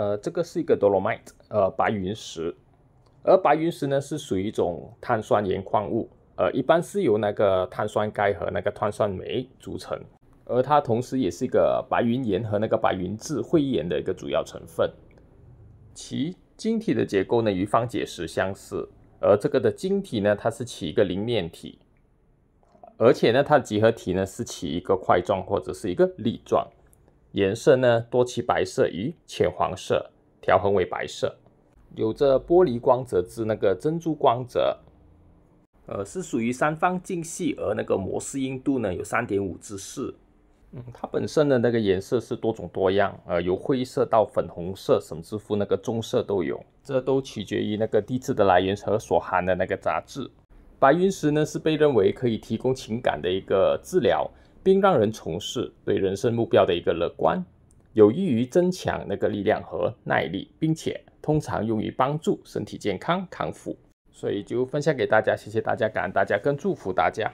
呃，这个是一个 dolomite，呃，白云石，而白云石呢是属于一种碳酸盐矿物，呃，一般是由那个碳酸钙和那个碳酸镁组成，而它同时也是一个白云岩和那个白云质灰岩的一个主要成分。其晶体的结构呢与方解石相似，而这个的晶体呢它是起一个菱面体，而且呢它的集合体呢是起一个块状或者是一个粒状。颜色呢，多其白色与浅黄色，调痕为白色，有着玻璃光泽至那个珍珠光泽。呃，是属于三方晶系，而那个摩氏硬度呢，有三点五至四。嗯，它本身的那个颜色是多种多样，呃，由灰色到粉红色，甚至乎那个棕色都有。这都取决于那个地质的来源和所含的那个杂质。白云石呢，是被认为可以提供情感的一个治疗。并让人从事对人生目标的一个乐观，有益于增强那个力量和耐力，并且通常用于帮助身体健康康复。所以就分享给大家，谢谢大家，感恩大家，更祝福大家。